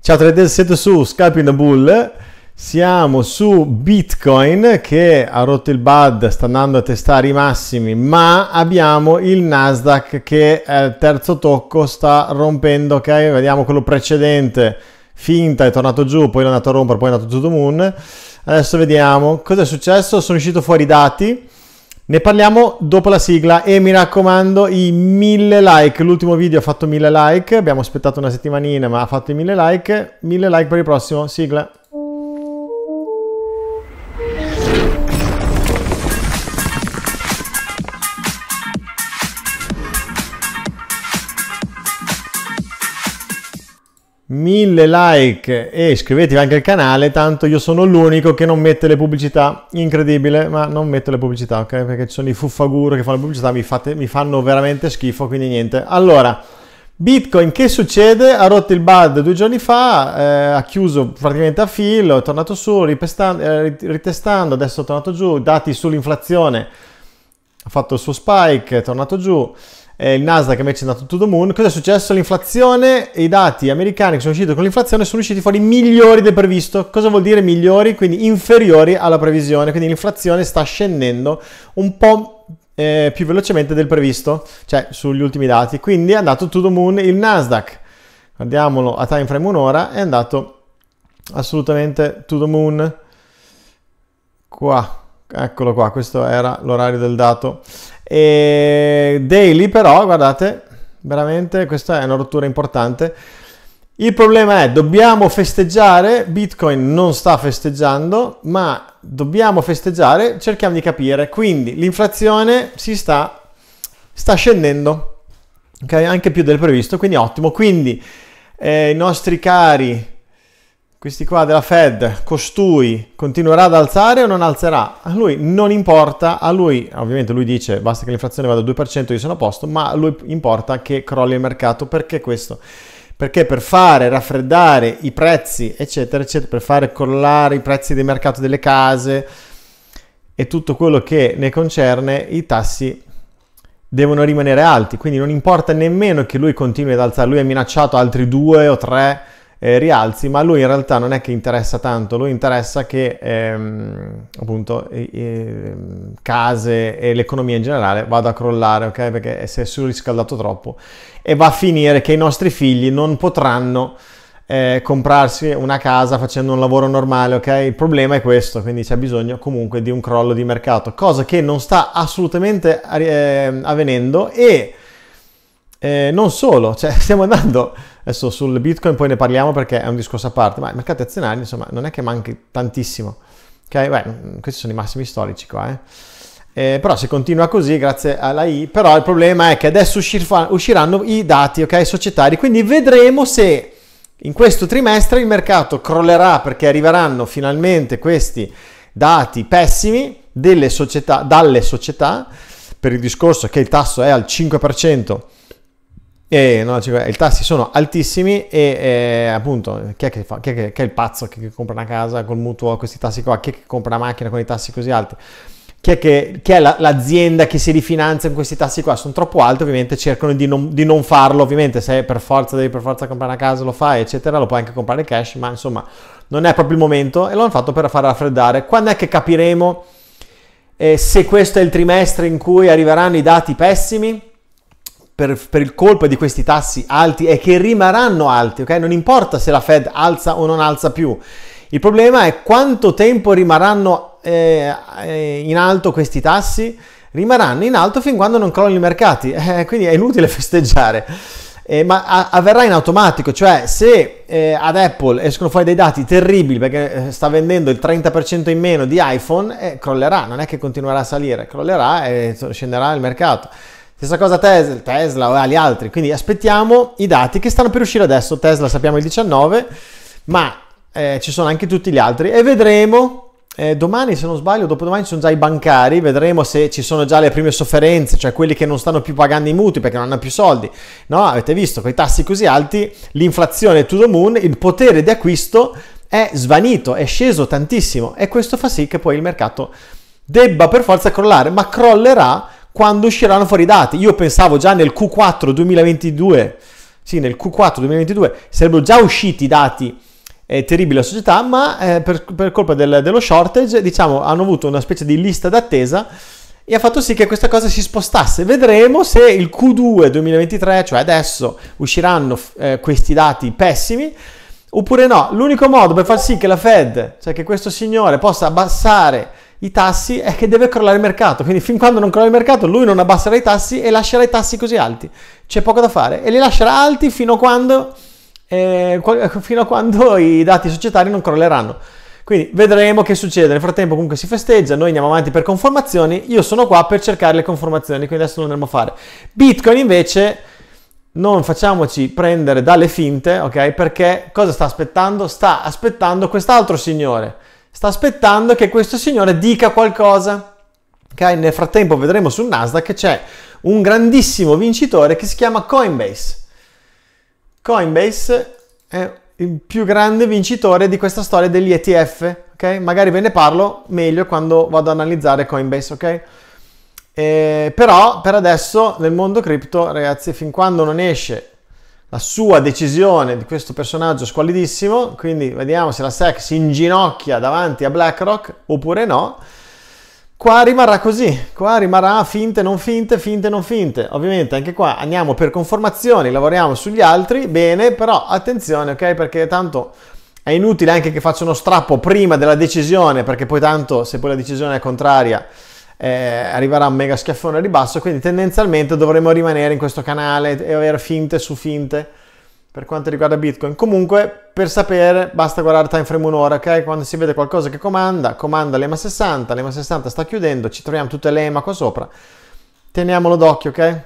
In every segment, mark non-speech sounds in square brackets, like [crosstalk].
Ciao 3 siete su Skype in the Bull. Siamo su Bitcoin che ha rotto il bud, sta andando a testare i massimi, ma abbiamo il Nasdaq che al eh, terzo tocco sta rompendo, ok? Vediamo quello precedente, finta, è tornato giù, poi è andato a rompere, poi è andato giù the moon. Adesso vediamo cosa è successo, sono usciti fuori i dati ne parliamo dopo la sigla e mi raccomando i mille like. L'ultimo video ha fatto mille like, abbiamo aspettato una settimanina ma ha fatto i mille like. Mille like per il prossimo, sigla. 1000 like e iscrivetevi anche al canale, tanto io sono l'unico che non mette le pubblicità, incredibile, ma non metto le pubblicità, ok? Perché ci sono i fuffaguro che fanno le pubblicità, mi, fate, mi fanno veramente schifo, quindi niente. Allora, Bitcoin che succede? Ha rotto il bad due giorni fa, eh, ha chiuso praticamente a filo, è tornato su, eh, ritestando, adesso è tornato giù, dati sull'inflazione, ha fatto il suo spike, è tornato giù eh, il Nasdaq invece è andato to the moon. Cosa è successo? L'inflazione, i dati americani che sono usciti con l'inflazione sono usciti fuori migliori del previsto. Cosa vuol dire migliori? Quindi inferiori alla previsione, quindi l'inflazione sta scendendo un po' Eh, più velocemente del previsto, cioè sugli ultimi dati. Quindi è andato to the moon il Nasdaq. Guardiamolo a time frame un'ora, è andato assolutamente to the moon. Qua, eccolo qua, questo era l'orario del dato. E daily però, guardate, veramente questa è una rottura importante. Il problema è dobbiamo festeggiare, Bitcoin non sta festeggiando, ma dobbiamo festeggiare, cerchiamo di capire. Quindi l'inflazione si sta, sta scendendo, okay? anche più del previsto, quindi ottimo. Quindi eh, i nostri cari questi qua della Fed, costui continuerà ad alzare o non alzerà? A lui non importa, a lui ovviamente lui dice basta che l'inflazione vada al 2% io sono a posto, ma a lui importa che crolli il mercato, perché questo? Perché per fare raffreddare i prezzi, eccetera, eccetera, per fare collare i prezzi del mercato delle case e tutto quello che ne concerne, i tassi devono rimanere alti, quindi non importa nemmeno che lui continui ad alzare, lui ha minacciato altri due o tre eh, rialzi, ma lui in realtà non è che interessa tanto, lui interessa che ehm, appunto eh, case e l'economia in generale vada a crollare, ok? Perché si è surriscaldato troppo e va a finire che i nostri figli non potranno eh, comprarsi una casa facendo un lavoro normale, ok? Il problema è questo, quindi c'è bisogno comunque di un crollo di mercato, cosa che non sta assolutamente eh, avvenendo e e eh, non solo, cioè [laughs] stiamo andando adesso sul Bitcoin, poi ne parliamo perché è un discorso a parte, ma i mercati azionari insomma non è che manchi tantissimo. Ok, beh, mm, questi sono i massimi storici qua, eh. Eh, però se continua così, grazie alla I, però il problema è che adesso uscirfa, usciranno i dati okay, societari, quindi vedremo se in questo trimestre il mercato crollerà perché arriveranno finalmente questi dati pessimi società, dalle società per il discorso che il tasso è al 5% e non la I tassi sono altissimi e eh, appunto chi è, che, fa, chi è che, chi è il pazzo chi che compra una casa col mutuo a questi tassi qua? Chi è che compra una macchina con i tassi così alti? Chi è, che, chi è la, l'azienda che si rifinanzia con questi tassi qua? Sono troppo alti, ovviamente cercano di non, di non, farlo, ovviamente se per forza devi per forza comprare una casa lo fai, eccetera, lo puoi anche comprare cash, ma insomma non è proprio il momento e l'hanno fatto per far raffreddare. Quando è che capiremo eh, se questo è il trimestre in cui arriveranno i dati pessimi? per, per il colpo di questi tassi alti e che rimarranno alti, ok? Non importa se la Fed alza o non alza più. Il problema è quanto tempo rimarranno eh, eh in alto questi tassi? Rimarranno in alto fin quando non crollano i mercati, [laughs] eh, quindi è inutile [laughs] festeggiare. Eh, ma avverrà in automatico, cioè se eh, ad Apple escono fuori dei dati terribili perché eh, sta vendendo il 30% in meno di iPhone, crollerà, non è che continuerà a salire, crollerà e scenderà il mercato. Stessa cosa Tesla, Tesla o agli altri, quindi aspettiamo i dati che stanno per uscire adesso. Tesla sappiamo il 19, ma eh, ci sono anche tutti gli altri e vedremo. Eh, domani, se non sbaglio, dopodomani ci sono già i bancari, vedremo se ci sono già le prime sofferenze, cioè quelli che non stanno più pagando i mutui perché non hanno più soldi. No, avete visto, con i tassi così alti, l'inflazione to the moon, il potere di acquisto è svanito, è sceso tantissimo e questo fa sì che poi il mercato debba per forza crollare, ma crollerà quando usciranno fuori i dati. Io pensavo già nel Q4 2022, sì, nel Q4 2022 sarebbero già usciti i dati eh, terribili alla società, ma eh, per, per, colpa del, dello shortage, diciamo, hanno avuto una specie di lista d'attesa e ha fatto sì che questa cosa si spostasse. Vedremo se il Q2 2023, cioè adesso, usciranno eh, questi dati pessimi oppure no. L'unico modo per far sì che la Fed, cioè che questo signore possa abbassare i tassi è che deve crollare il mercato, quindi fin quando non crolla il mercato lui non abbasserà i tassi e lascerà i tassi così alti, c'è poco da fare e li lascerà alti fino a quando, eh, [laughs] fino a quando i dati societari non crolleranno. Quindi vedremo che succede, nel frattempo comunque si festeggia, noi andiamo avanti per conformazioni, io sono qua per cercare le conformazioni, quindi adesso lo andremo a fare. Bitcoin invece non facciamoci prendere dalle finte, ok? Perché cosa sta aspettando? Sta aspettando quest'altro signore sta aspettando che questo signore dica qualcosa. Okay? Nel frattempo vedremo sul Nasdaq che c'è un grandissimo vincitore che si chiama Coinbase. Coinbase è il più grande vincitore di questa storia degli ETF, ok? Magari ve ne parlo meglio quando vado ad analizzare Coinbase, ok? Eh, però per adesso nel mondo cripto, ragazzi, fin quando non esce la sua decisione di questo personaggio squalidissimo, quindi vediamo se la SEC si inginocchia davanti a BlackRock oppure no. Qua rimarrà così, qua rimarrà finte, non finte, finte, non finte. Ovviamente anche qua andiamo per conformazioni, lavoriamo sugli altri, bene, però attenzione, ok? Perché tanto è inutile anche che faccia uno strappo prima della decisione, perché poi tanto se poi la decisione è contraria eh, arriverà un mega schiaffone al ribasso, quindi tendenzialmente dovremo rimanere in questo canale e avere finte su finte per quanto riguarda Bitcoin. Comunque, per sapere, basta guardare time frame un'ora, ok? Quando si vede qualcosa che comanda, comanda l'EMA 60, l'EMA 60 sta chiudendo, ci troviamo tutte le EMA qua sopra. Teniamolo d'occhio, ok?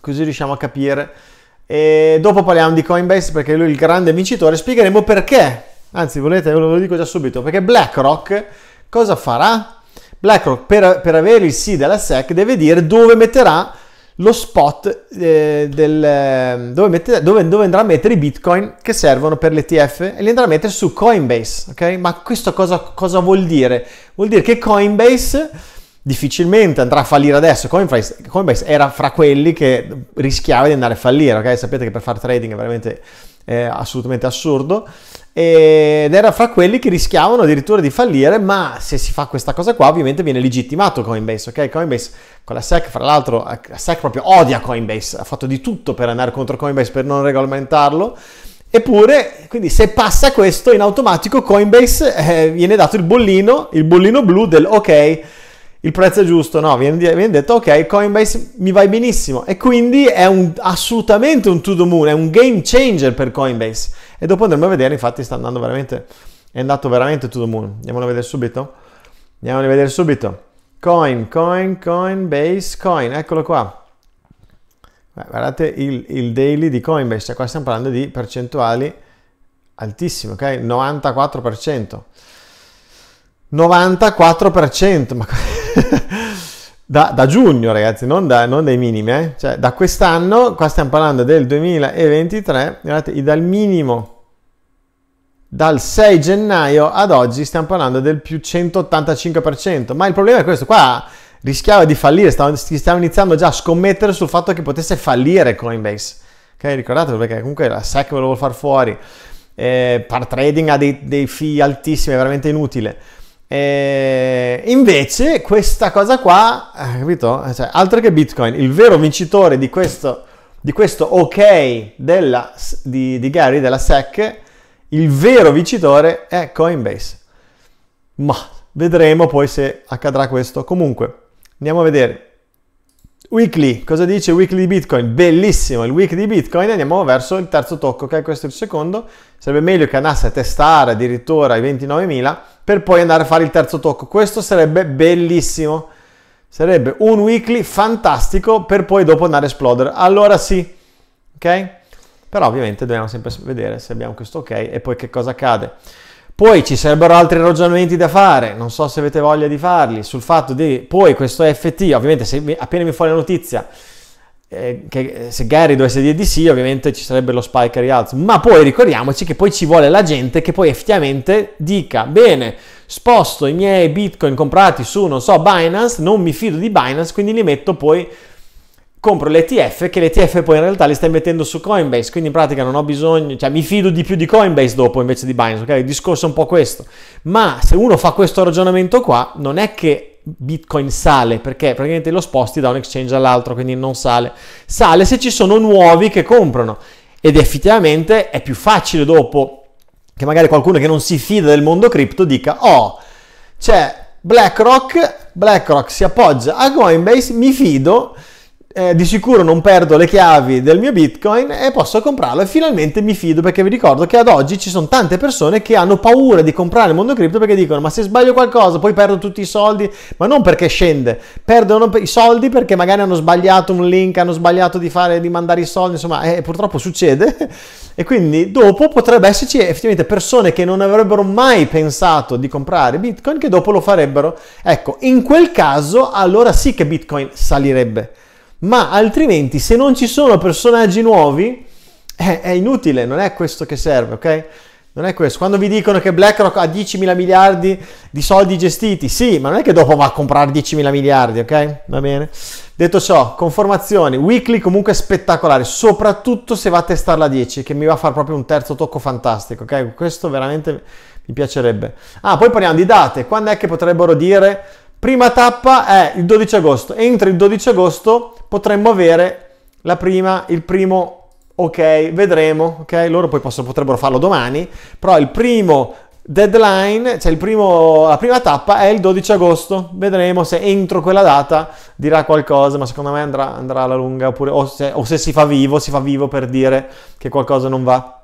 Così riusciamo a capire. E dopo parliamo di Coinbase perché lui è il grande vincitore, spiegheremo perché. Anzi, volete, ve lo dico già subito, perché BlackRock cosa farà? BlackRock per, per avere il sì della SEC deve dire dove metterà lo spot eh, del, dove, mette, dove, dove, andrà a mettere i bitcoin che servono per l'ETF e li andrà a mettere su Coinbase, ok? Ma questo cosa, cosa vuol dire? Vuol dire che Coinbase difficilmente andrà a fallire adesso, Coinbase, Coinbase era fra quelli che rischiava di andare a fallire, ok? Sapete che per fare trading è veramente eh, assolutamente assurdo ed era fra quelli che rischiavano addirittura di fallire, ma se si fa questa cosa qua ovviamente viene legittimato Coinbase, ok? Coinbase con la SEC, fra l'altro, la SEC proprio odia Coinbase, ha fatto di tutto per andare contro Coinbase, per non regolamentarlo, eppure, quindi se passa questo, in automatico Coinbase eh, viene dato il bollino, il bollino blu del ok, il prezzo è giusto, no, viene, viene detto ok, Coinbase mi va benissimo e quindi è un, assolutamente un to the moon, è un game changer per Coinbase. E dopo andremo a vedere, infatti sta andando veramente, è andato veramente to the moon. Andiamo a vedere subito? Andiamo a vedere subito. Coin, coin, Coinbase, coin, eccolo qua. Beh, guardate il, il, daily di Coinbase, cioè qua stiamo parlando di percentuali altissime, ok? 94%. 94%, ma [laughs] [laughs] da, da, giugno ragazzi, non, da, non dai minimi, eh? cioè da quest'anno, qua stiamo parlando del 2023, guardate, dal minimo dal 6 gennaio ad oggi stiamo parlando del più 185%, ma il problema è questo, qua rischiava di fallire, stavo, stavo iniziando già a scommettere sul fatto che potesse fallire Coinbase, ok? Ricordatevelo perché comunque la SEC ve lo vuole far fuori, eh, par trading ha dei, dei fee altissimi, è veramente inutile. E invece questa cosa qua, eh, capito? Cioè, altro che Bitcoin, il vero vincitore di questo, di questo ok della, di, di Gary, della SEC, il vero vincitore è Coinbase. Ma vedremo poi se accadrà questo. Comunque, andiamo a vedere. Weekly, cosa dice Weekly di Bitcoin? Bellissimo il Weekly di Bitcoin, andiamo verso il terzo tocco, che è questo il secondo, Sarebbe meglio che andasse a testare addirittura i 29.000 per poi andare a fare il terzo tocco. Questo sarebbe bellissimo. Sarebbe un weekly fantastico per poi dopo andare a esplodere. Allora sì, ok? Però ovviamente dobbiamo sempre vedere se abbiamo questo ok e poi che cosa accade. Poi ci sarebbero altri ragionamenti da fare, non so se avete voglia di farli, sul fatto di poi questo FT, ovviamente se appena mi fa la notizia eh, che eh, se Gary dovesse dire di sì, ovviamente ci sarebbe lo spike rialzo. Ma poi ricordiamoci che poi ci vuole la gente che poi effettivamente dica: bene, sposto i miei bitcoin comprati su, non so, Binance, non mi fido di Binance, quindi li metto poi compro l'ETF che l'ETF poi in realtà li stai mettendo su Coinbase, quindi in pratica non ho bisogno, cioè mi fido di più di Coinbase dopo invece di Binance, ok? Il discorso è un po' questo. Ma se uno fa questo ragionamento qua, non è che Bitcoin sale perché praticamente lo sposti da un exchange all'altro, quindi non sale. Sale se ci sono nuovi che comprano ed effettivamente è più facile dopo che magari qualcuno che non si fida del mondo cripto dica "Oh, c'è BlackRock, BlackRock si appoggia a Coinbase, mi fido eh, di sicuro non perdo le chiavi del mio Bitcoin e posso comprarlo e finalmente mi fido perché vi ricordo che ad oggi ci sono tante persone che hanno paura di comprare il mondo cripto perché dicono ma se sbaglio qualcosa poi perdo tutti i soldi, ma non perché scende, perdono i soldi perché magari hanno sbagliato un link, hanno sbagliato di, fare, di mandare i soldi, insomma eh, purtroppo succede [laughs] e quindi dopo potrebbe esserci effettivamente persone che non avrebbero mai pensato di comprare Bitcoin che dopo lo farebbero. Ecco, in quel caso allora sì che Bitcoin salirebbe ma altrimenti se non ci sono personaggi nuovi è, eh, è inutile, non è questo che serve, ok? Non è questo. Quando vi dicono che BlackRock ha 10.000 miliardi di soldi gestiti, sì, ma non è che dopo va a comprare 10.000 miliardi, ok? Va bene? Detto ciò, conformazioni, weekly comunque spettacolare, soprattutto se va a testarla a 10, che mi va a fare proprio un terzo tocco fantastico, ok? Questo veramente mi piacerebbe. Ah, poi parliamo di date. Quando è che potrebbero dire Prima tappa è il 12 agosto. Entro il 12 agosto potremmo avere la prima, il primo ok, vedremo, ok? Loro poi possono, potrebbero farlo domani, però il primo deadline, cioè primo, la prima tappa è il 12 agosto, vedremo se entro quella data dirà qualcosa, ma secondo me andrà, andrà alla lunga, oppure, o se, o se si fa vivo, si fa vivo per dire che qualcosa non va.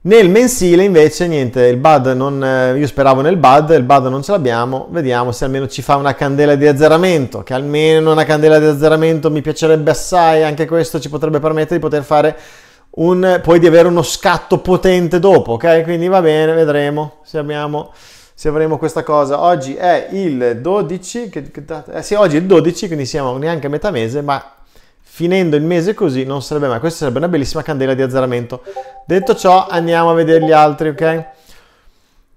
Nel mensile invece niente, il BUD non, eh, io speravo nel BUD, il BUD non ce l'abbiamo, vediamo se almeno ci fa una candela di azzeramento, che almeno una candela di azzeramento mi piacerebbe assai, anche questo ci potrebbe permettere di poter fare un, poi di avere uno scatto potente dopo, ok? Quindi va bene, vedremo se, abbiamo, se avremo questa cosa. Oggi è il 12, che, che, eh sì, oggi è il 12, quindi siamo neanche a metà mese, ma finendo il mese così non sarebbe mai. Questa sarebbe una bellissima candela di azzeramento. Detto ciò, andiamo a vedere gli altri, ok?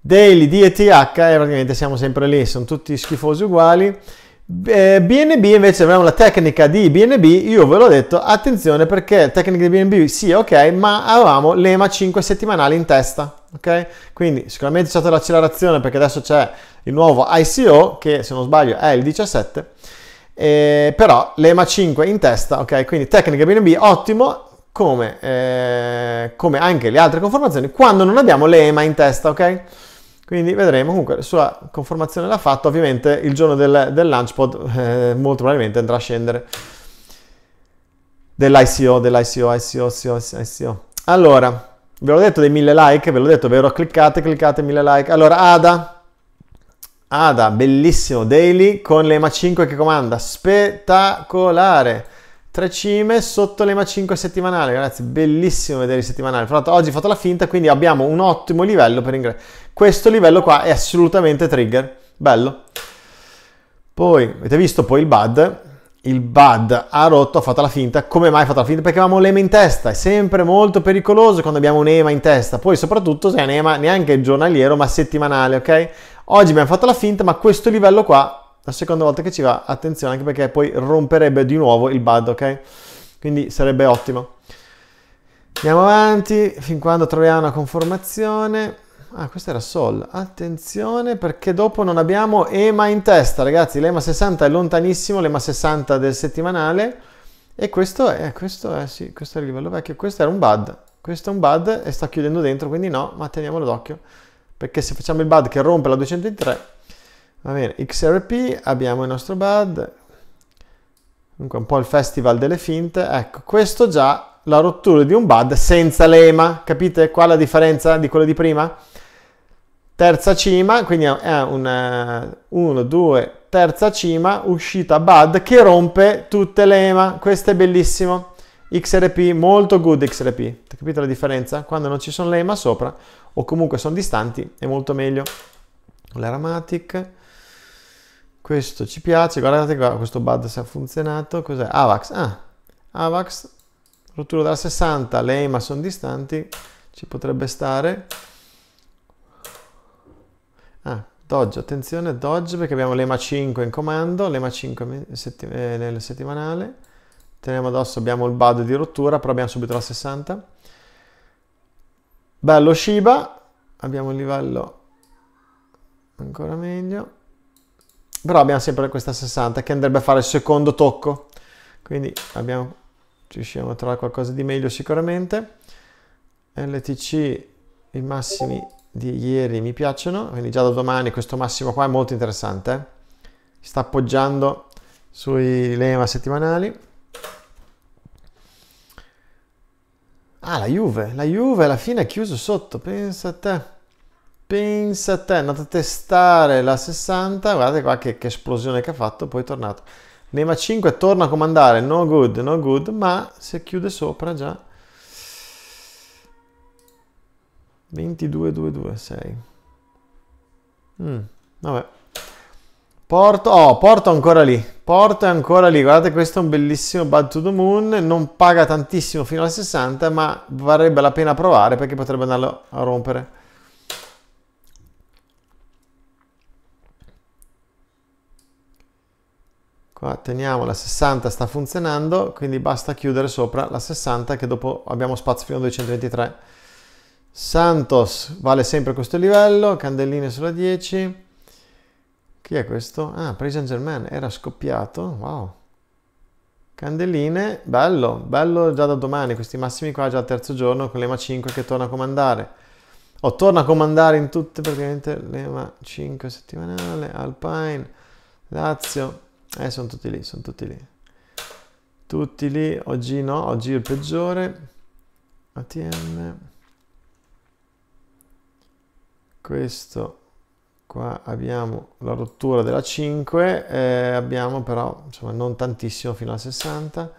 Daily DETH e praticamente siamo sempre lì, sono tutti schifosi uguali. BNB eh, invece abbiamo la tecnica di BNB, io ve l'ho detto, attenzione perché tecnica di BNB sì ok, ma avevamo l'EMA 5 settimanali in testa, ok? Quindi sicuramente c'è stata l'accelerazione perché adesso c'è il nuovo ICO che se non sbaglio è il 17 eh, però l'EMA 5 in testa, ok? Quindi tecnica BNB ottimo, come, eh, come, anche le altre conformazioni, quando non abbiamo l'EMA in testa, ok? Quindi vedremo, comunque sulla conformazione l'ha fatto, ovviamente il giorno del, del launchpod eh, molto probabilmente andrà a scendere dell'ICO, dell'ICO, ICO, ICO, ICO. Allora, ve l'ho detto dei 1000 like, ve l'ho detto, vero? Cliccate, cliccate 1000 like. Allora, Ada, Ada, bellissimo, Daily con l'EMA 5 che comanda, spettacolare. Tre cime sotto l'EMA 5 settimanale, ragazzi, bellissimo vedere i settimanali. Fra l'altro oggi ho fatto la finta, quindi abbiamo un ottimo livello per ingresso. Questo livello qua è assolutamente trigger, bello. Poi, avete visto poi il BAD? Il BAD ha rotto, ha fatto la finta. Come mai ha fatto la finta? Perché avevamo l'EMA in testa. È sempre molto pericoloso quando abbiamo un'EMA in testa. Poi soprattutto se è un'EMA neanche giornaliero ma settimanale, ok? Oggi abbiamo fatto la finta, ma questo livello qua, la seconda volta che ci va, attenzione anche perché poi romperebbe di nuovo il bud, ok? Quindi sarebbe ottimo. Andiamo avanti, fin quando troviamo una conformazione. Ah, questa era Sol. Attenzione perché dopo non abbiamo EMA in testa, ragazzi. L'EMA 60 è lontanissimo, l'EMA 60 del settimanale. E questo è, questo è, sì, questo è il livello vecchio. Questo era un bud. Questo è un bud e sta chiudendo dentro, quindi no, ma teniamolo d'occhio perché se facciamo il bud che rompe la 203, va bene, XRP, abbiamo il nostro bud, dunque un po' il festival delle finte, ecco, questo già la rottura di un bud senza l'EMA, capite qua la differenza di quello di prima? Terza cima, quindi è un 1, eh, 2, terza cima, uscita bud che rompe tutte le EMA, questo è bellissimo. XRP, molto good XRP. Ti capito la differenza? Quando non ci sono le EMA sopra o comunque sono distanti è molto meglio. L'Aramatic. Questo ci piace, guardate qua, questo BAD se ha funzionato. Cos'è? AVAX. Ah, AVAX, rottura della 60, le EMA sono distanti, ci potrebbe stare. Ah, Dodge, attenzione, Dodge perché abbiamo l'EMA 5 in comando, l'EMA 5 settim- eh, nel settimanale. Teniamo addosso, abbiamo il bad di rottura, però abbiamo subito la 60. Bello Shiba, abbiamo il livello ancora meglio. Però abbiamo sempre questa 60 che andrebbe a fare il secondo tocco. Quindi abbiamo, riusciamo a trovare qualcosa di meglio sicuramente. LTC, i massimi di ieri mi piacciono, quindi già da domani questo massimo qua è molto interessante. Eh? sta appoggiando sui lema settimanali. Ah, la Juve, la Juve alla fine ha chiuso sotto, pensa a te. Pensa a te, è andata a testare la 60, guardate qua che, che esplosione che ha fatto, poi è tornato. Nema 5 torna a comandare, no good, no good, ma se chiude sopra già. 22, 2, 2, 6. Mm, vabbè. Porto, oh, Porto ancora lì. Porto è ancora lì. Guardate, questo è un bellissimo Bad to the Moon. Non paga tantissimo fino alla 60, ma varrebbe la pena provare perché potrebbe andarlo a rompere. Qua teniamo la 60, sta funzionando, quindi basta chiudere sopra la 60 che dopo abbiamo spazio fino a 223. Santos vale sempre questo livello, candelline sulla 10. Chi è questo? Ah, Paris Saint Germain, era scoppiato, wow. Candeline, bello, bello già da domani, questi massimi qua già al terzo giorno con l'EMA 5 che torna a comandare. O torna a comandare in tutte praticamente l'EMA 5 settimanale, Alpine, Lazio, eh sono tutti lì, sono tutti lì. Tutti lì, oggi no, oggi è il peggiore. ATM. Questo qua abbiamo la rottura della 5 eh, abbiamo però insomma non tantissimo fino a 60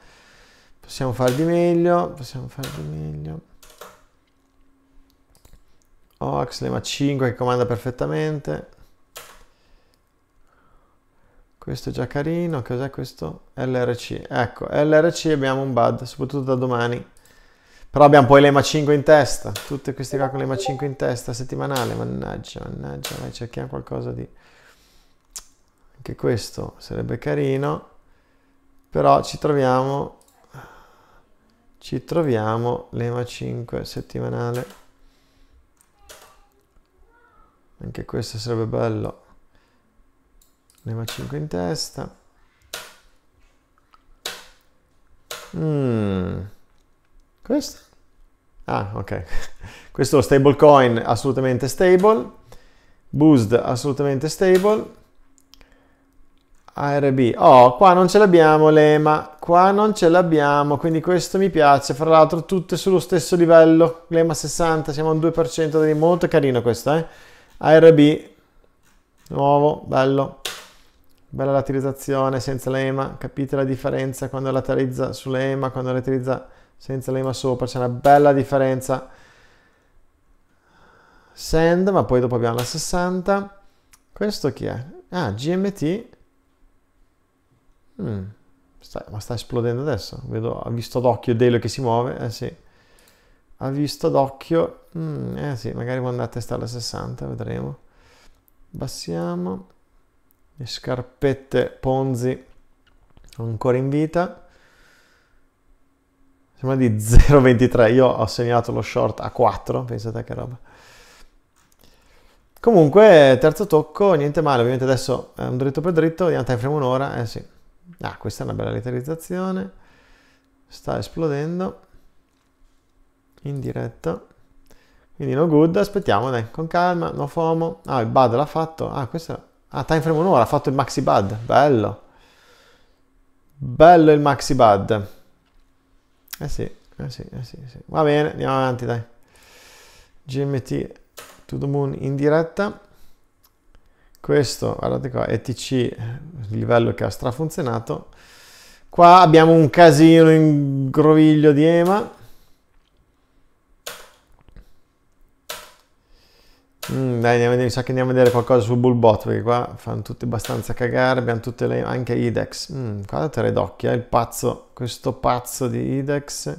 possiamo fare di meglio possiamo fare di meglio Ox lema 5 che comanda perfettamente questo è già carino cos'è questo? LRC ecco LRC abbiamo un bad soprattutto da domani però abbiamo poi l'EMA 5 in testa, tutte queste qua con l'EMA 5 in testa settimanale, mannaggia, mannaggia, vai cerchiamo qualcosa di... Anche questo sarebbe carino, però ci troviamo, ci troviamo l'EMA 5 settimanale. Anche questo sarebbe bello. L'EMA 5 in testa. Mmm... Questo? Ah, ok. [laughs] Questo stablecoin assolutamente stable, Boost assolutamente stable, ARB. Oh, qua non ce l'abbiamo l'EMA, qua non ce l'abbiamo, quindi questo mi piace. Fra l'altro tutte sullo stesso livello, l'EMA 60, siamo al 2% dei... Molto carino questo, eh? ARB, nuovo, bello. Bella laterizzazione senza l'EMA, capite la differenza quando laterizza sull'EMA, quando laterizza senza lema sopra, c'è una bella differenza. Send, ma poi dopo abbiamo la 60. Questo chi è? Ah, GMT. Mm. Sta, ma sta esplodendo adesso. Vedo, ha visto d'occhio Delo che si muove. Eh sì. Ha visto d'occhio. Mm, eh sì, magari può andare a testare la 60, vedremo. Bassiamo. Le scarpette Ponzi ancora in vita sembra di 0,23. Io ho segnato lo short a 4, pensate che roba. Comunque, terzo tocco, niente male, ovviamente adesso è un dritto per dritto, di time frame un'ora, eh sì. Ah, questa è una bella letterizzazione, sta esplodendo in diretta. Quindi no good, aspettiamo, dai, con calma, no FOMO. Ah, il bad l'ha fatto, ah, questa... Ah, time frame un'ora, ha fatto il maxi bad, bello. Bello il maxi bad. Eh sì, eh sì, eh sì, sì. Va bene, andiamo avanti, dai. GMT to the moon in diretta. Questo, guardate qua, ETC, livello che ha strafunzionato. Qua abbiamo un casino in groviglio di EMA. dai, andiamo, mi sa che andiamo a vedere qualcosa su Bullbot, perché qua fanno tutti abbastanza cagare, abbiamo tutte le... anche Idex. Mm, guardate d'occhio, eh, il pazzo, questo pazzo di Idex.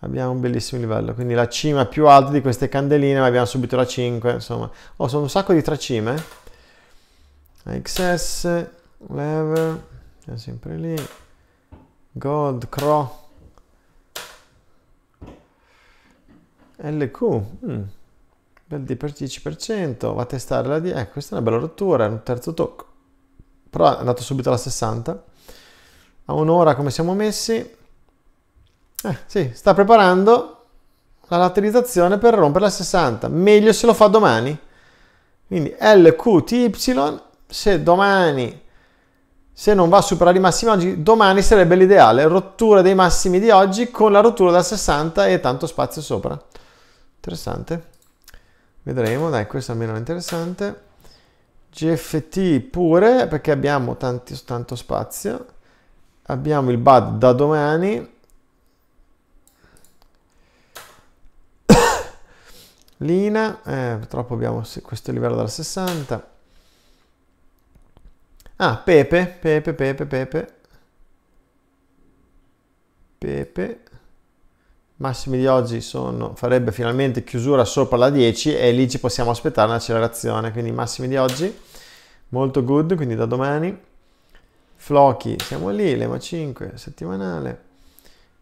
Abbiamo un bellissimo livello, quindi la cima più alta di queste candeline, ma abbiamo subito la 5, insomma. Oh, sono un sacco di tre cime. Eh. XS, lever, è sempre lì. God, Crow. LQ. Mm del 10%, va a testare la D, ecco eh, questa è una bella rottura, è un terzo tocco, però è andato subito alla 60, a un'ora come siamo messi, eh, sì, sta preparando la lateralizzazione per rompere la 60, meglio se lo fa domani, quindi LQTY, se domani se non va a superare i massimi oggi, domani sarebbe l'ideale, rottura dei massimi di oggi con la rottura da 60 e tanto spazio sopra. Interessante. Vedremo, dai, questo è almeno interessante. GFT pure, perché abbiamo tanti, tanto spazio. Abbiamo il BAD da domani. [coughs] Lina, eh, purtroppo abbiamo questo livello dal 60. Ah, Pepe, Pepe, Pepe, Pepe. Pepe massimi di oggi sono, farebbe finalmente chiusura sopra la 10 e lì ci possiamo aspettare un'accelerazione, quindi massimi di oggi molto good, quindi da domani. Floki, siamo lì, Lema 5, settimanale.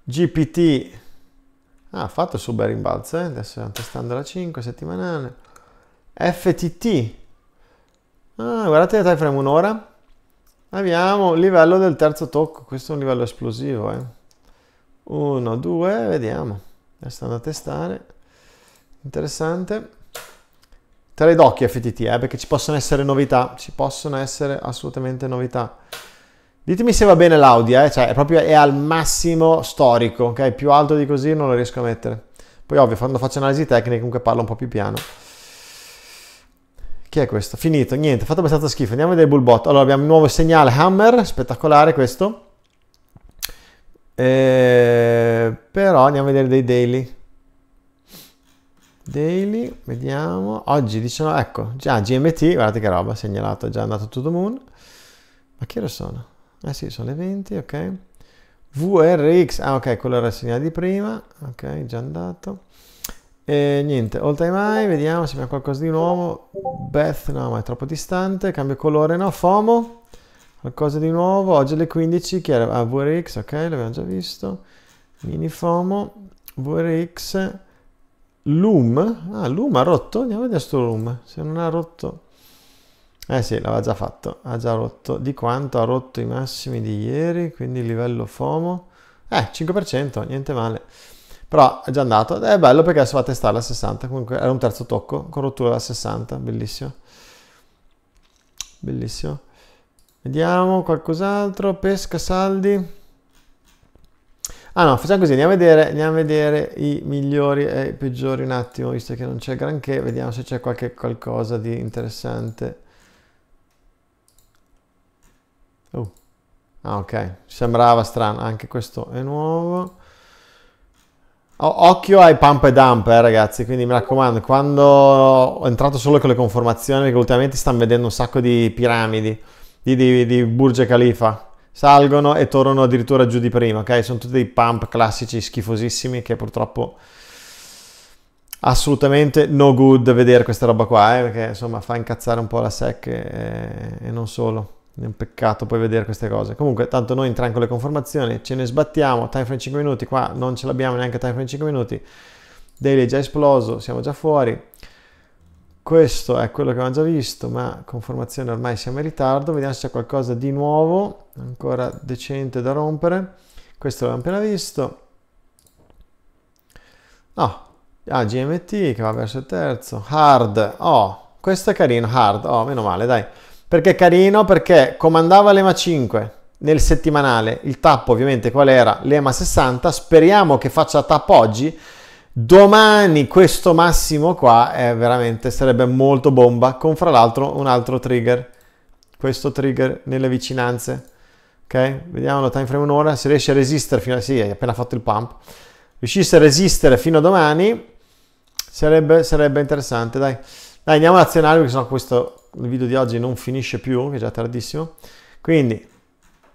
GPT, ha ah, fatto suo bel rimbalzo, eh? adesso stiamo testando la 5, settimanale. FTT, ah, guardate la time frame un'ora. Abbiamo il livello del terzo tocco, questo è un livello esplosivo, eh. 1, 2, vediamo. Adesso andando a testare. Interessante. Tre d'occhio FTT, eh, perché ci possono essere novità. Ci possono essere assolutamente novità. Ditemi se va bene l'audio, eh? cioè è proprio è al massimo storico, ok? Più alto di così non lo riesco a mettere. Poi ovvio, quando faccio analisi tecniche comunque parlo un po' più piano. Che è questo? Finito, niente, fatto abbastanza schifo. Andiamo a vedere il bullbot. Allora abbiamo un nuovo segnale hammer, spettacolare questo. Eh, però andiamo a vedere dei daily. Daily, vediamo. Oggi 19, ecco, già GMT, guardate che roba, segnalato, è già andato to the moon. Ma che ore sono? Ah sì, sono le 20, ok. VRX, ah ok, quello era il segnale di prima, ok, già andato. E niente, all time high, vediamo se abbiamo qualcosa di nuovo. Beth, no, ma è troppo distante, cambio colore, no, FOMO. Qualcosa di nuovo, oggi alle 15, che era? Ah, VRX, ok, l'abbiamo già visto. Mini FOMO, VRX, Loom. Ah, Loom ha rotto? Andiamo a vedere sto Loom, se non ha rotto. Eh sì, l'aveva già fatto, ha già rotto. Di quanto ha rotto i massimi di ieri, quindi livello FOMO. Eh, 5%, niente male. Però è già andato, ed è bello perché adesso va a testare la 60, comunque era un terzo tocco con rottura da 60, bellissimo. Bellissimo. Vediamo qualcos'altro. Pesca, saldi. Ah no, facciamo così, andiamo a vedere, andiamo a vedere i migliori e i peggiori un attimo, visto che non c'è granché, vediamo se c'è qualche qualcosa di interessante. Oh. Ah ok, sembrava strano, anche questo è nuovo. O occhio ai pump e dump, eh, ragazzi, quindi mi raccomando, quando ho entrato solo con le conformazioni, perché ultimamente stanno vedendo un sacco di piramidi di, di, di Burj Khalifa salgono e tornano addirittura giù di prima, ok? Sono tutti dei pump classici schifosissimi che purtroppo assolutamente no good vedere questa roba qua, eh? perché insomma fa incazzare un po' la SEC e, e non solo. È un peccato poi vedere queste cose. Comunque, tanto noi entriamo con le conformazioni, ce ne sbattiamo, time frame 5 minuti, qua non ce l'abbiamo neanche time frame 5 minuti, daily è già esploso, siamo già fuori, questo è quello che abbiamo già visto, ma con formazione ormai siamo in ritardo. Vediamo se c'è qualcosa di nuovo, ancora decente da rompere. Questo l'abbiamo appena visto. Oh, ah, GMT che va verso il terzo. Hard, oh, questo è carino, hard, oh, meno male, dai. Perché è carino? Perché comandava l'EMA 5 nel settimanale. Il tappo ovviamente qual era? L'EMA 60. Speriamo che faccia tappo oggi Domani questo massimo qua è eh, veramente sarebbe molto bomba con fra l'altro un altro trigger. Questo trigger nelle vicinanze. Ok? Vediamo la time frame un'ora, se riesce a resistere fino a sì, hai appena fatto il pump. Riuscisse a resistere fino a domani sarebbe, sarebbe interessante, dai. Dai, andiamo ad azionare perché sennò questo video di oggi non finisce più, che è già tardissimo. Quindi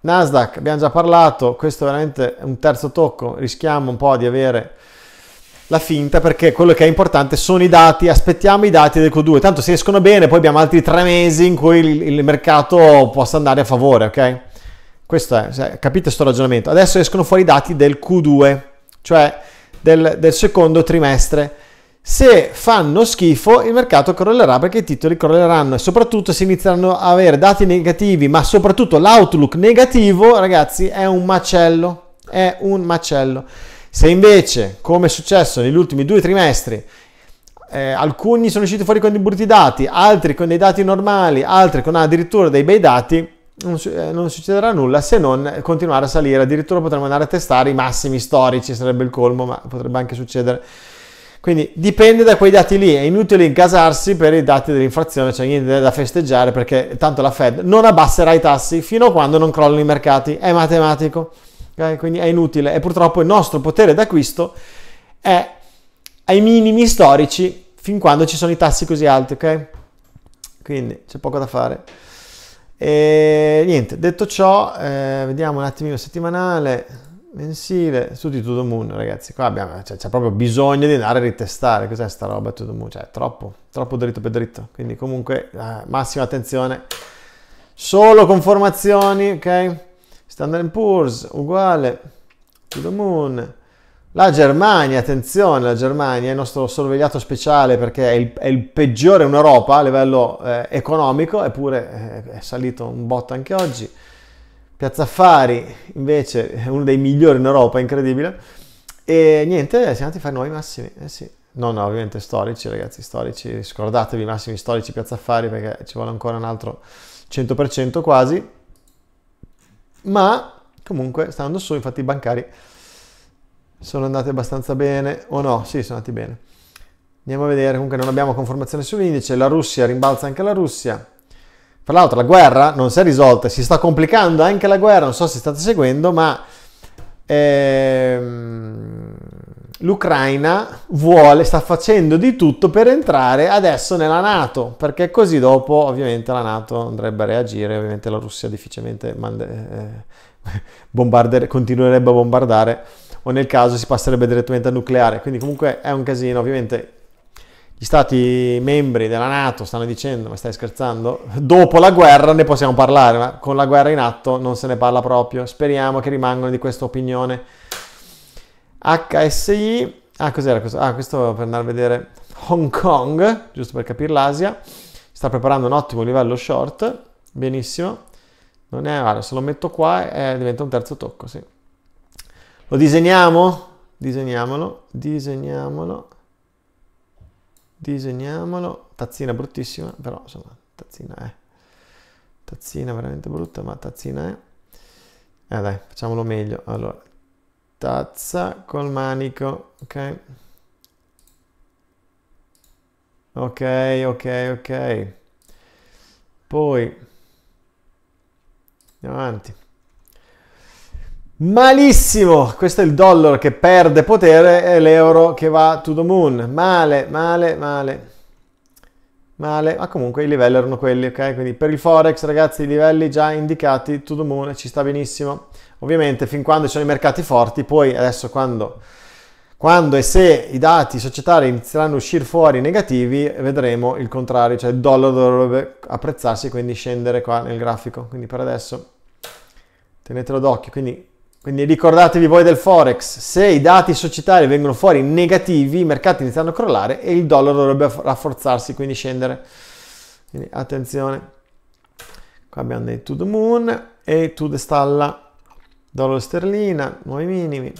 Nasdaq, abbiamo già parlato, questo è veramente un terzo tocco, rischiamo un po' di avere la finta perché quello che è importante sono i dati, aspettiamo i dati del Q2, tanto se escono bene poi abbiamo altri tre mesi in cui il, il mercato possa andare a favore, ok? Questo è, cioè, capite questo ragionamento. Adesso escono fuori i dati del Q2, cioè del, del secondo trimestre. Se fanno schifo il mercato crollerà perché i titoli crolleranno e soprattutto se inizieranno a avere dati negativi, ma soprattutto l'outlook negativo, ragazzi, è un macello, è un macello. Se invece, come è successo negli ultimi due trimestri, eh, alcuni sono usciti fuori con dei brutti dati, altri con dei dati normali, altri con addirittura dei bei dati, non, eh, non succederà nulla se non continuare a salire. Addirittura potremmo andare a testare i massimi storici, sarebbe il colmo, ma potrebbe anche succedere. Quindi dipende da quei dati lì, è inutile incasarsi per i dati dell'inflazione, c'è cioè niente da festeggiare perché tanto la Fed non abbasserà i tassi fino a quando non crollano i mercati, è matematico. Okay? Quindi è inutile. E purtroppo il nostro potere d'acquisto è ai minimi storici fin quando ci sono i tassi così alti, ok? Quindi c'è poco da fare. E niente, detto ciò, eh, vediamo un attimino settimanale, mensile, su di To Moon, ragazzi. Qua abbiamo, cioè, c'è proprio bisogno di andare a ritestare. Cos'è sta roba tutto Moon? Cioè, troppo, troppo dritto per dritto. Quindi comunque, eh, massima attenzione. Solo con formazioni, ok? Standard Poor's uguale to the moon. La Germania, attenzione, la Germania è il nostro sorvegliato speciale perché è il, è il peggiore in Europa a livello eh, economico, eppure eh, è salito un botto anche oggi. Piazza Affari invece è uno dei migliori in Europa, incredibile. E niente, siamo andati a fare nuovi massimi, eh sì. Non ovviamente storici, ragazzi, storici, scordatevi i massimi storici Piazza Affari perché ci vuole ancora un altro 100% quasi ma comunque sta andando su, infatti i bancari sono andati abbastanza bene, o no, sì, sono andati bene. Andiamo a vedere, comunque non abbiamo conformazione sull'indice, la Russia rimbalza anche la Russia. Fra l'altro la guerra non si è risolta, si sta complicando anche la guerra, non so se state seguendo, ma ehm, l'Ucraina vuole, sta facendo di tutto per entrare adesso nella Nato, perché così dopo ovviamente la Nato andrebbe a reagire, ovviamente la Russia difficilmente mande, eh, continuerebbe a bombardare o nel caso si passerebbe direttamente al nucleare, quindi comunque è un casino, ovviamente gli stati membri della Nato stanno dicendo, ma stai scherzando? Dopo la guerra ne possiamo parlare, ma con la guerra in atto non se ne parla proprio. Speriamo che rimangano di questa opinione. HSI, ah cos'era questo? Ah questo per andare a vedere Hong Kong, giusto per capire l'Asia. Sta preparando un ottimo livello short, benissimo. Non è, guarda, se lo metto qua eh, diventa un terzo tocco, sì. Lo disegniamo? Disegniamolo, disegniamolo disegniamolo tazzina bruttissima però insomma tazzina è tazzina veramente brutta ma tazzina è eh dai facciamolo meglio allora tazza col manico ok ok ok ok poi andiamo avanti Malissimo, questo è il dollaro che perde potere e l'euro che va to the moon. Male, male, male. Male, ma comunque i livelli erano quelli, ok? Quindi per il Forex, ragazzi, i livelli già indicati to the moon ci sta benissimo. Ovviamente fin quando ci sono i mercati forti, poi adesso quando, quando e se i dati societari inizieranno a uscire fuori negativi, vedremo il contrario, cioè il dollaro dovrebbe apprezzarsi e quindi scendere qua nel grafico. Quindi per adesso tenetelo d'occhio, quindi quindi ricordatevi voi del Forex, se i dati societari vengono fuori negativi, i mercati iniziano a crollare e il dollaro dovrebbe rafforzarsi, quindi scendere. Quindi attenzione. Qua abbiamo dei to the moon e to the stalla, dollaro sterlina, nuovi minimi.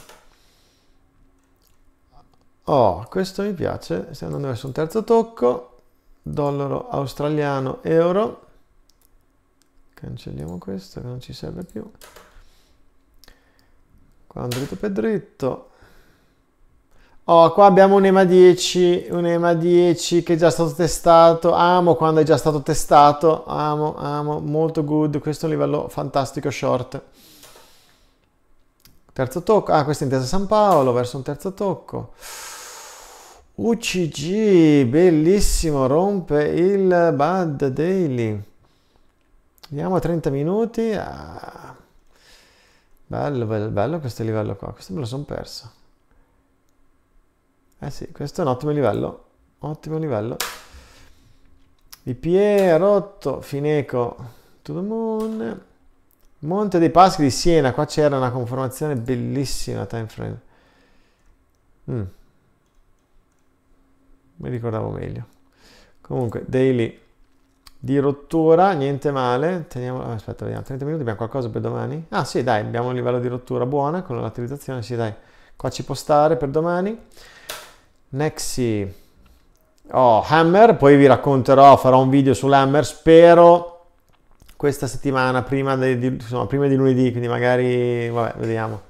Oh, questo mi piace, stiamo andando verso un terzo tocco, dollaro australiano, euro. Cancelliamo questo che non ci serve più. Qua dritto per dritto. Oh, qua abbiamo un EMA 10, un EMA 10 che è già stato testato. Amo quando è già stato testato. Amo, amo, molto good. Questo è un livello fantastico short. Terzo tocco. Ah, questo è in Tesa San Paolo, verso un terzo tocco. UCG, bellissimo, rompe il Bad Daily. Andiamo a 30 minuti. Ah. Bello, bello, bello questo livello qua. Questo me lo sono perso. Eh sì, questo è un ottimo livello. Ottimo livello. IPE rotto, Fineco, to the moon. Monte dei Paschi di Siena, qua c'era una conformazione bellissima time frame. Mm. Mi ricordavo meglio. Comunque, daily di rottura, niente male. Teniamo, ah, aspetta, vediamo, 30 minuti, abbiamo qualcosa per domani? Ah sì, dai, abbiamo un livello di rottura buona con la lateralizzazione, sì dai, qua ci può stare per domani. Nexi, oh, Hammer, poi vi racconterò, farò un video sull'Hammer, spero questa settimana, prima di, insomma, prima di lunedì, quindi magari, vabbè, vediamo.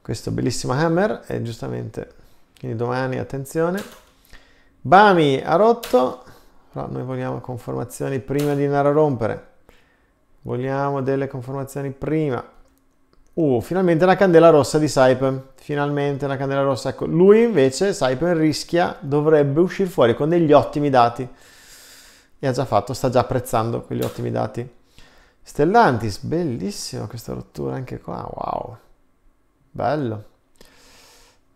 Questo bellissimo Hammer, e giustamente, quindi domani, attenzione. Bami ha rotto, però noi vogliamo conformazioni prima di andare a rompere. Vogliamo delle conformazioni prima. Uh, finalmente la candela rossa di Saipen. Finalmente la candela rossa. Ecco, lui invece, Saipen, rischia, dovrebbe uscire fuori con degli ottimi dati. E ha già fatto, sta già apprezzando quegli ottimi dati. Stellantis, bellissima questa rottura anche qua, wow. Bello.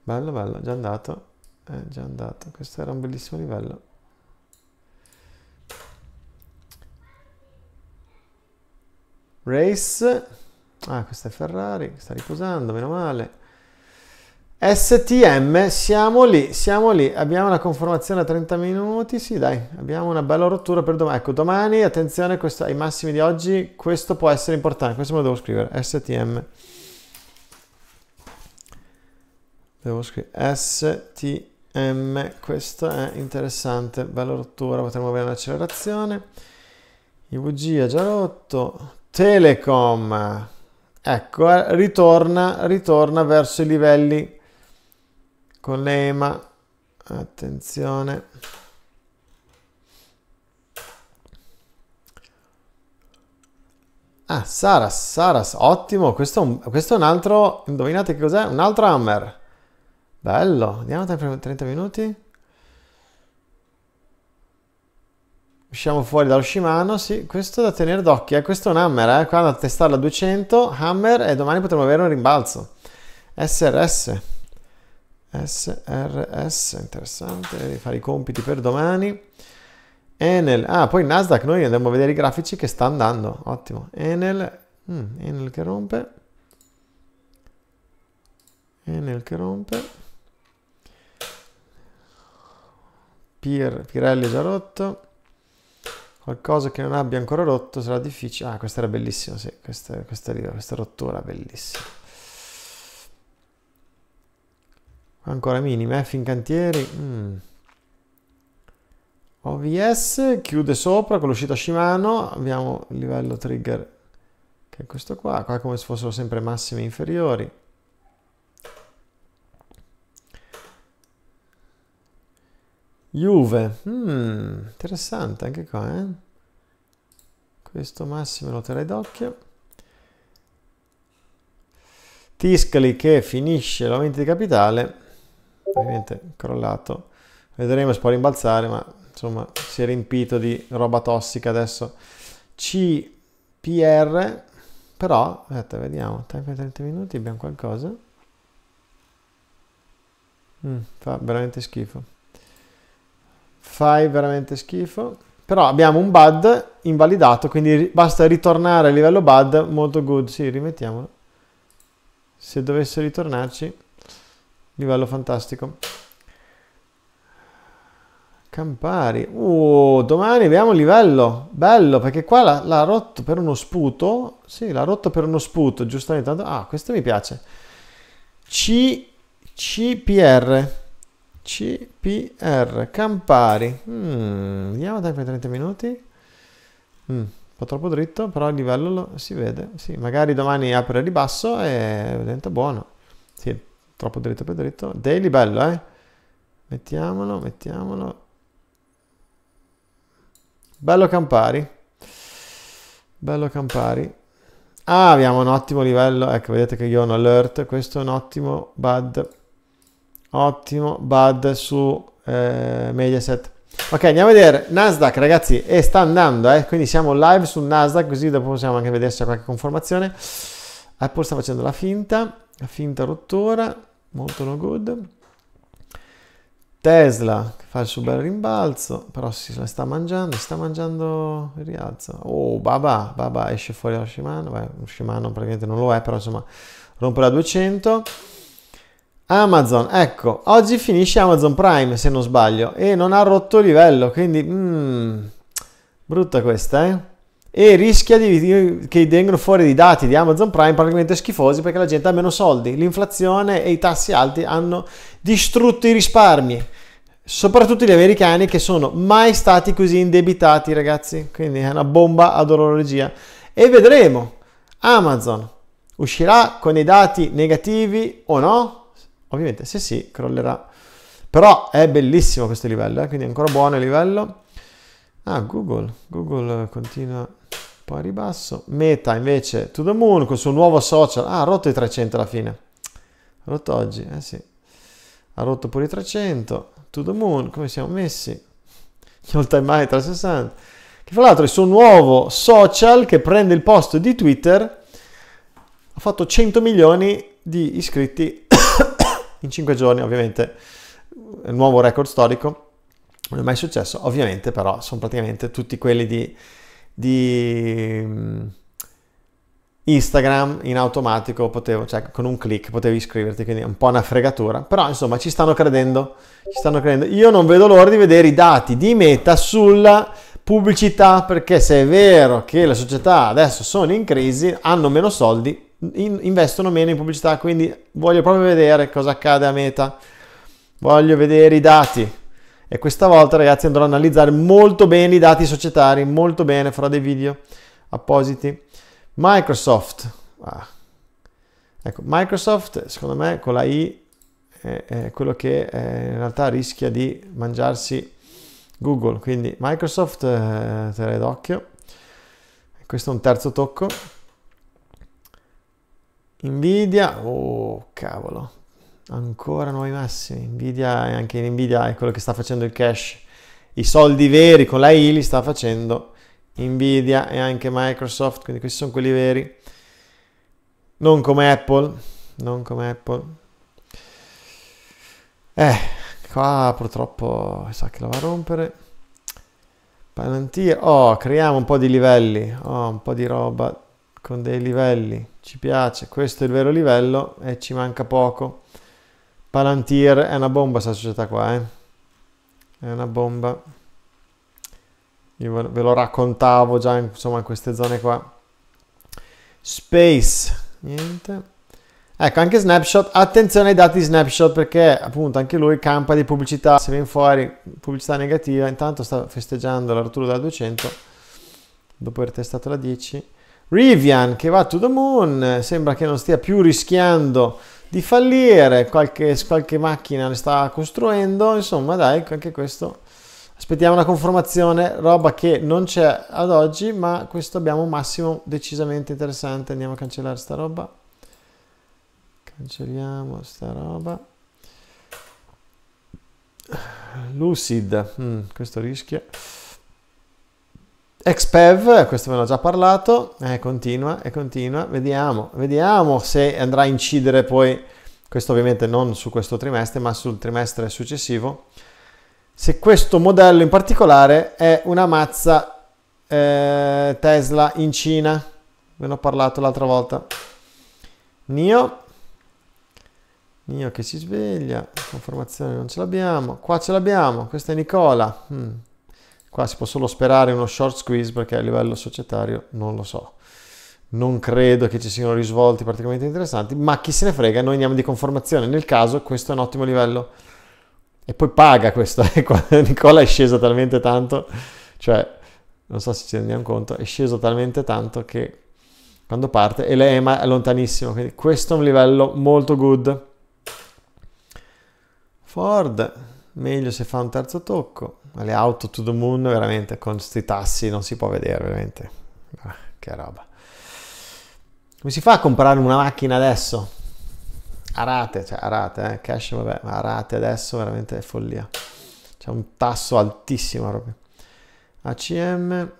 Bello, bello, già andato. È eh, già andato, questo era un bellissimo livello. Race. Ah, questa è Ferrari, sta riposando, meno male. STM, siamo lì, siamo lì, abbiamo una conformazione a 30 minuti, sì dai, abbiamo una bella rottura per domani, ecco domani, attenzione questo, ai massimi di oggi, questo può essere importante, questo me lo devo scrivere, STM, devo scrivere STM, questo è interessante, bella rottura, potremmo avere un'accelerazione, IVG ha già rotto, Telecom. Ecco, eh, ritorna, ritorna verso i livelli con l'EMA. Attenzione. Ah, Saras, Saras, ottimo. Questo è un, questo è un altro, indovinate che cos'è? Un altro Hammer. Bello. Andiamo a 30 minuti. Usciamo fuori dallo Shimano, sì, questo da tenere d'occhio, eh, questo è un Hammer, eh, qua da testarla a 200, Hammer e domani potremo avere un rimbalzo. SRS, SRS, interessante, devi fare i compiti per domani. Enel, ah poi Nasdaq, noi andiamo a vedere i grafici che sta andando, ottimo. Enel, mm, Enel che rompe. Enel che rompe. Pirelli già rotto. Qualcosa che non abbia ancora rotto sarà difficile. Ah, questa era bellissima, sì, questa, questa, questa rottura bellissima. Ancora minima, eh, F in cantieri. Mm. OVS chiude sopra con l'uscita Shimano. Abbiamo il livello trigger che è questo qua, qua come se fossero sempre massime inferiori. Juve, mm, interessante anche qua, eh? Questo Massimo lo terrei d'occhio. Tiscali che finisce l'aumento di capitale, ovviamente crollato. Vedremo se può rimbalzare, ma insomma si è riempito di roba tossica adesso. CPR, però, aspetta, vediamo, tempo 30 minuti, abbiamo qualcosa. Mm, fa veramente schifo. Fai veramente schifo. Però abbiamo un bud invalidato, quindi basta ritornare a livello bud, molto good, sì, rimettiamolo. Se dovesse ritornarci, livello fantastico. Campari. Uh, domani abbiamo un livello. Bello, perché qua l'ha rotto per uno sputo. Sì, l'ha rotto per uno sputo, giustamente. Ah, questo mi piace. C, CPR. CPR Campari. Mm, vediamo tempo di 30 minuti. Mm, un po' troppo dritto, però il livello lo si vede. Sì, magari domani apre il ribasso e diventa buono. Sì, troppo dritto per dritto. Daily bello, eh. Mettiamolo, mettiamolo. Bello Campari. Bello Campari. Ah, abbiamo un ottimo livello. Ecco, vedete che io ho un alert. Questo è un ottimo bad. Ottimo, bad su eh, Mediaset. Ok, andiamo a vedere Nasdaq, ragazzi, e sta andando, eh? quindi siamo live sul Nasdaq, così dopo possiamo anche vedere se c'è qualche conformazione. Apple sta facendo la finta, la finta rottura, molto no good. Tesla che fa il suo bel rimbalzo, però si la sta mangiando, si sta mangiando il rialzo. Oh, Baba, Baba esce fuori la Shimano, beh, Shimano praticamente non lo è, però insomma rompe la 200. Amazon, ecco, oggi finisce Amazon Prime se non sbaglio e non ha rotto livello, quindi mm, brutta questa, eh? E rischia di, che vengano fuori i dati di Amazon Prime praticamente schifosi perché la gente ha meno soldi, l'inflazione e i tassi alti hanno distrutto i risparmi, soprattutto gli americani che sono mai stati così indebitati, ragazzi, quindi è una bomba ad orologia. E vedremo, Amazon uscirà con i dati negativi o no? Ovviamente se sì, crollerà. Però è bellissimo questo livello, eh? quindi è ancora buono il livello. Ah, Google. Google continua un po' a ribasso. Meta invece, to the moon, col suo nuovo social. Ah, ha rotto i 300 alla fine. Ha rotto oggi, eh sì. Ha rotto pure i 300. To the moon, come siamo messi? All time high 360. Che fra l'altro il suo nuovo social che prende il posto di Twitter ha fatto 100 milioni di iscritti in 5 giorni ovviamente nuovo record storico, non è mai successo, ovviamente però sono praticamente tutti quelli di, di mm, Instagram in automatico, potevo, cioè con un clic potevi iscriverti, quindi è un po' una fregatura, però insomma ci stanno credendo, ci stanno credendo. Io non vedo l'ora di vedere i dati di meta sulla pubblicità perché se è vero che le società adesso sono in crisi, hanno meno soldi, in, investono meno in pubblicità, quindi voglio proprio vedere cosa accade a Meta, voglio vedere i dati e questa volta ragazzi andrò ad analizzare molto bene i dati societari, molto bene, farò dei video appositi. Microsoft, ah. ecco, Microsoft secondo me con la I è, è quello che è, eh, in realtà rischia di mangiarsi Google, quindi Microsoft eh, te d'occhio. Questo è un terzo tocco. Nvidia, oh cavolo, ancora nuovi massimi. Nvidia, anche in Nvidia è quello che sta facendo il cash. I soldi veri con la ILI sta facendo Nvidia e anche Microsoft, quindi questi sono quelli veri. Non come Apple, non come Apple. Eh, qua purtroppo sa che la va a rompere. Palantir, oh, creiamo un po' di livelli, oh, un po' di roba con dei livelli, ci piace, questo è il vero livello e ci manca poco. Palantir è una bomba questa società qua, eh? è una bomba. Io ve lo raccontavo già insomma in queste zone qua. Space, niente. Ecco, anche Snapshot, attenzione ai dati di Snapshot perché appunto anche lui campa di pubblicità, se viene fuori pubblicità negativa, intanto sta festeggiando l'arturo della 200 dopo aver testato la 10 Rivian che va to the moon, sembra che non stia più rischiando di fallire, qualche, qualche macchina le sta costruendo, insomma dai, anche questo. Aspettiamo la conformazione, roba che non c'è ad oggi, ma questo abbiamo un massimo decisamente interessante. Andiamo a cancellare sta roba. Cancelliamo sta roba. Lucid, mm, questo rischia. XPEV, questo ve l'ho già parlato, eh, continua e continua, vediamo, vediamo se andrà a incidere poi, questo ovviamente non su questo trimestre, ma sul trimestre successivo, se questo modello in particolare è una mazza eh, Tesla in Cina, ve ne ho parlato l'altra volta. Nio, Nio che si sveglia, conformazione non ce l'abbiamo, qua ce l'abbiamo, questa è Nicola. Hmm. Qua si può solo sperare uno short squeeze perché a livello societario non lo so. Non credo che ci siano risvolti particolarmente interessanti, ma chi se ne frega, noi andiamo di conformazione. Nel caso questo è un ottimo livello. E poi paga questo, [laughs] eh, Nicola è sceso talmente tanto, cioè, non so se ci rendiamo conto, è sceso talmente tanto che quando parte e l'EMA è lontanissimo, quindi questo è un livello molto good. Ford, meglio se fa un terzo tocco le auto to the moon veramente con questi tassi non si può vedere veramente. Ah, che roba. Come si fa a comprare una macchina adesso? A rate, cioè a rate, eh? cash vabbè, ma a rate adesso veramente è follia. C'è un tasso altissimo proprio. ACM.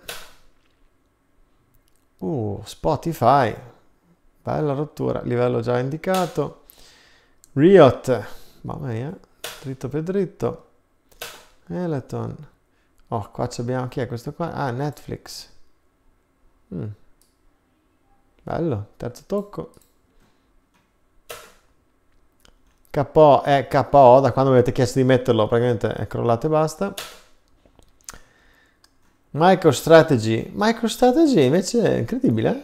Uh, Spotify. Bella rottura, livello già indicato. Riot. Mamma mia, dritto per dritto. Elaton. Oh, qua abbiamo... Chi è questo qua? Ah, Netflix. Mm. Bello, terzo tocco. KO è eh, KO da quando mi avete chiesto di metterlo, praticamente è crollato e basta. MicroStrategy. MicroStrategy invece è incredibile. Eh?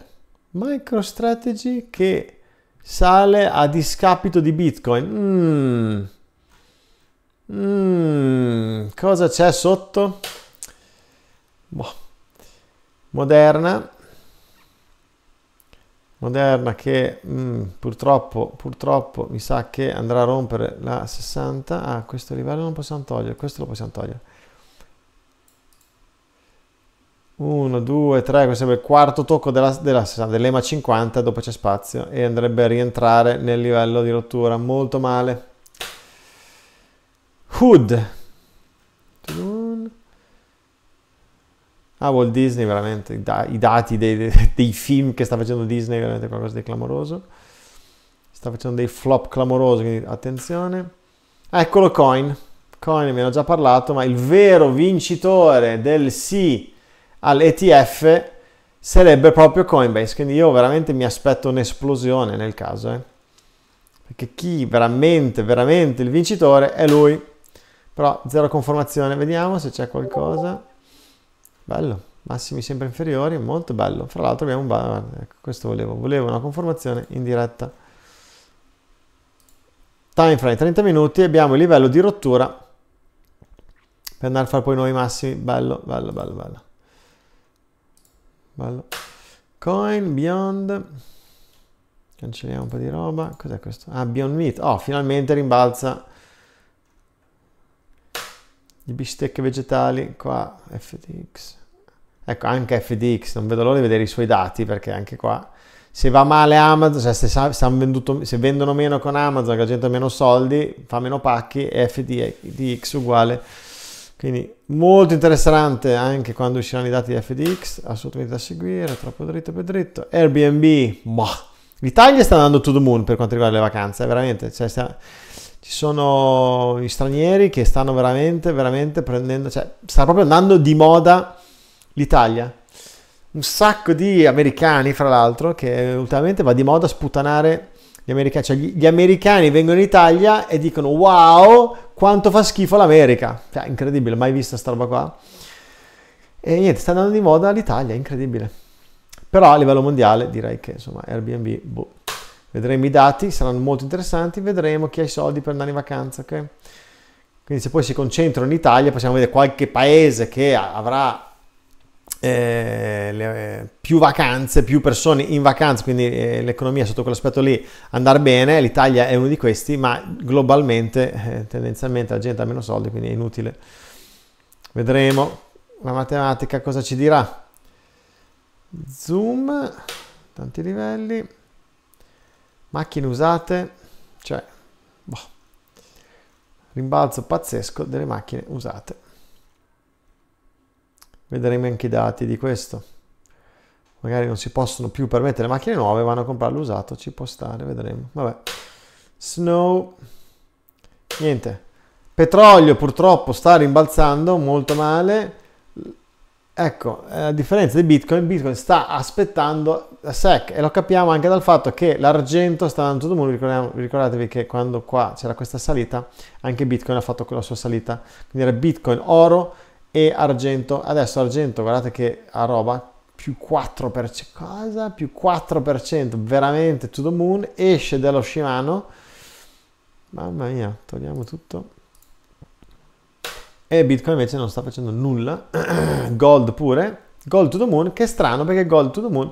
MicroStrategy che sale a discapito di Bitcoin. Mmm. Mm, cosa c'è sotto? Boh. Moderna. Moderna che mm, purtroppo, purtroppo mi sa che andrà a rompere la 60. Ah, questo livello non possiamo togliere, questo lo possiamo togliere. 1, 2, 3, questo sarebbe il quarto tocco della, della dell'EMA 50, dopo c'è spazio e andrebbe a rientrare nel livello di rottura, molto male. Hood. Ah, Walt Disney, veramente, i dati dei, dei film che sta facendo Disney, veramente qualcosa di clamoroso. Sta facendo dei flop clamorosi, quindi attenzione. Ah, eccolo Coin. Coin, vi ho già parlato, ma il vero vincitore del sì all'ETF sarebbe proprio Coinbase. Quindi io veramente mi aspetto un'esplosione nel caso, eh. Perché chi veramente, veramente il vincitore è lui. Però zero conformazione, vediamo se c'è qualcosa. Bello, massimi sempre inferiori, molto bello. Fra l'altro abbiamo un bar, ecco, questo volevo, volevo una conformazione in diretta. Time frame 30 minuti, abbiamo il livello di rottura per andare a fare poi nuovi massimi. Bello, bello, bello, bello. Bello. Coin, Beyond. Cancelliamo un po' di roba. Cos'è questo? Ah, Beyond Meat. Oh, finalmente rimbalza di bistecche vegetali qua FDX ecco anche FDX non vedo l'ora di vedere i suoi dati perché anche qua se va male Amazon cioè se, venduto, se vendono meno con Amazon la gente ha meno soldi fa meno pacchi FDX uguale quindi molto interessante anche quando usciranno i dati di FDX assolutamente da seguire troppo dritto per dritto Airbnb boh. l'Italia sta andando to the moon per quanto riguarda le vacanze eh, veramente cioè, sta, ci sono gli stranieri che stanno veramente, veramente prendendo, cioè sta proprio andando di moda l'Italia. Un sacco di americani, fra l'altro, che ultimamente va di moda a sputtanare gli americani. Cioè, gli, americani vengono in Italia e dicono wow, quanto fa schifo l'America. Cioè, incredibile, mai vista sta roba qua. E niente, sta andando di moda l'Italia, incredibile. Però a livello mondiale direi che, insomma, Airbnb, boh vedremo i dati, saranno molto interessanti, vedremo chi ha i soldi per andare in vacanza, ok? Quindi se poi si concentrano in Italia possiamo vedere qualche paese che avrà eh, le, più vacanze, più persone in vacanza, quindi eh, l'economia sotto quell'aspetto lì andare bene, l'Italia è uno di questi, ma globalmente eh, tendenzialmente la gente ha meno soldi, quindi è inutile. Vedremo la matematica cosa ci dirà. Zoom, tanti livelli macchine usate, cioè, boh, rimbalzo pazzesco delle macchine usate. Vedremo anche i dati di questo. Magari non si possono più permettere macchine nuove, vanno a comprarlo usato, ci può stare, vedremo. Vabbè. Snow. Niente. Petrolio purtroppo sta rimbalzando molto male Ecco, eh, a differenza di Bitcoin, Bitcoin sta aspettando la SEC e lo capiamo anche dal fatto che l'argento sta andando tutto mondo, ricordatevi che quando qua c'era questa salita, anche Bitcoin ha fatto la sua salita, quindi era Bitcoin, oro e argento, adesso argento guardate che ha roba, più 4%, cosa? Più 4%, veramente to the moon, esce dallo Shimano, mamma mia, togliamo tutto, e Bitcoin invece non sta facendo nulla, [clears throat] Gold pure, Gold to the Moon, che è strano perché Gold to the Moon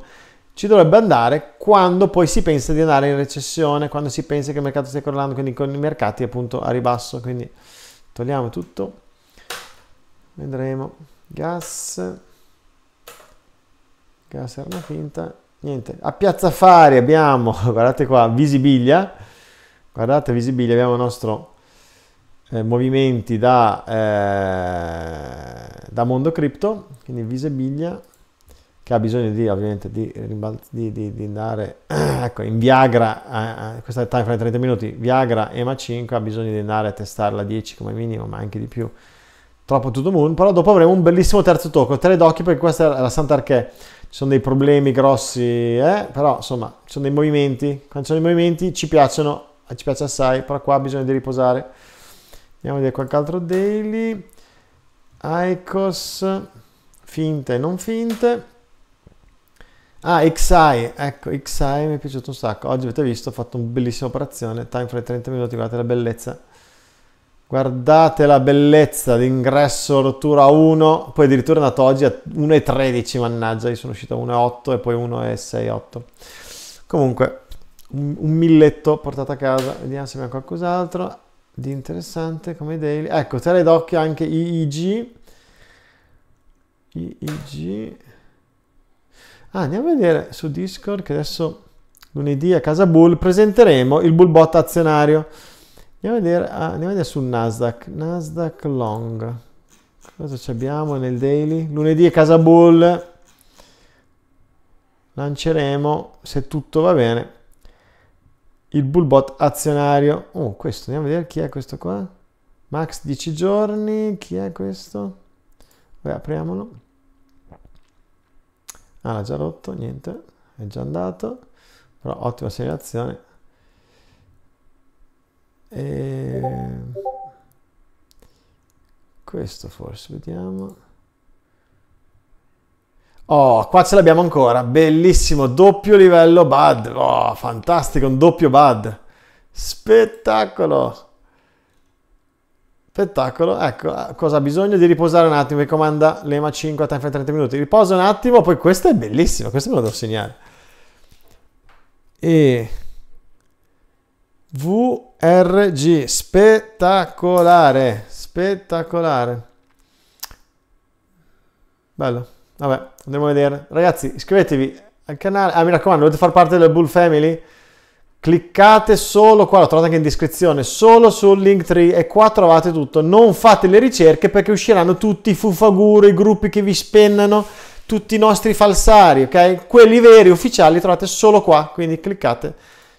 ci dovrebbe andare quando poi si pensa di andare in recessione, quando si pensa che il mercato stia crollando, quindi con i mercati appunto a ribasso, quindi togliamo tutto, vedremo, gas, gas era una finta, niente, a Piazza Fari abbiamo, [laughs] guardate qua, Visibilia, guardate Visibilia, abbiamo il nostro eh, movimenti da, eh, da mondo cripto, quindi Visebiglia, che ha bisogno di, ovviamente di, di, di, di andare, [clears throat] ecco, in Viagra, eh, questa è time fra 30 minuti, Viagra EMA 5 ha bisogno di andare a testarla 10 come minimo, ma anche di più, troppo to the moon, però dopo avremo un bellissimo terzo tocco, tre d'occhi perché questa è la Sant'Archè, ci sono dei problemi grossi, eh? però insomma ci sono dei movimenti, quando ci sono dei movimenti ci piacciono, ci piace assai, però qua bisogna di riposare. Andiamo a vedere qualche altro daily. ICOS, finte e non finte. Ah, XI, ecco, XI mi è piaciuto un sacco. Oggi avete visto, ho fatto una bellissima operazione, time for 30 minuti, guardate la bellezza. Guardate la bellezza d'ingresso, rottura 1, poi addirittura è andato oggi a 1,13, mannaggia, io sono uscito a 1,8 e poi 1,68. Comunque, un, un milletto portato a casa, vediamo se abbiamo qualcos'altro di interessante come daily. Ecco, te le d'occhio anche IIG. IIG. Ah, andiamo a vedere su Discord che adesso lunedì a Casa Bull presenteremo il Bull Bot azionario. Andiamo a vedere, ah, andiamo a vedere sul Nasdaq. Nasdaq Long. Cosa abbiamo nel daily? Lunedì a Casa Bull lanceremo, se tutto va bene, il bullbot azionario. Oh, questo, andiamo a vedere chi è questo qua. Max 10 giorni, chi è questo? Beh, apriamolo. Ah, l'ha già rotto, niente, è già andato. Però ottima segnalazione. E... Ehm, questo forse, vediamo. Oh, qua ce l'abbiamo ancora, bellissimo, doppio livello BAD. oh, fantastico, un doppio BAD. spettacolo, spettacolo, ecco, ah, cosa ha bisogno di riposare un attimo, mi comanda l'EMA 5 a tempo 30 minuti, riposa un attimo, poi questo è bellissimo, questo me lo devo segnare, e VRG, spettacolare, spettacolare, bello. Vabbè, andiamo a vedere. Ragazzi, iscrivetevi al canale. Ah, mi raccomando, volete far parte del Bull Family? Cliccate solo qua, lo trovate anche in descrizione, solo sul link Linktree e qua trovate tutto. Non fate le ricerche perché usciranno tutti i fufaguro, i gruppi che vi spennano, tutti i nostri falsari, ok? Quelli veri, ufficiali, trovate solo qua, quindi cliccate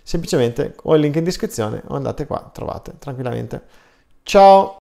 semplicemente o il link in descrizione o andate qua, trovate tranquillamente. Ciao!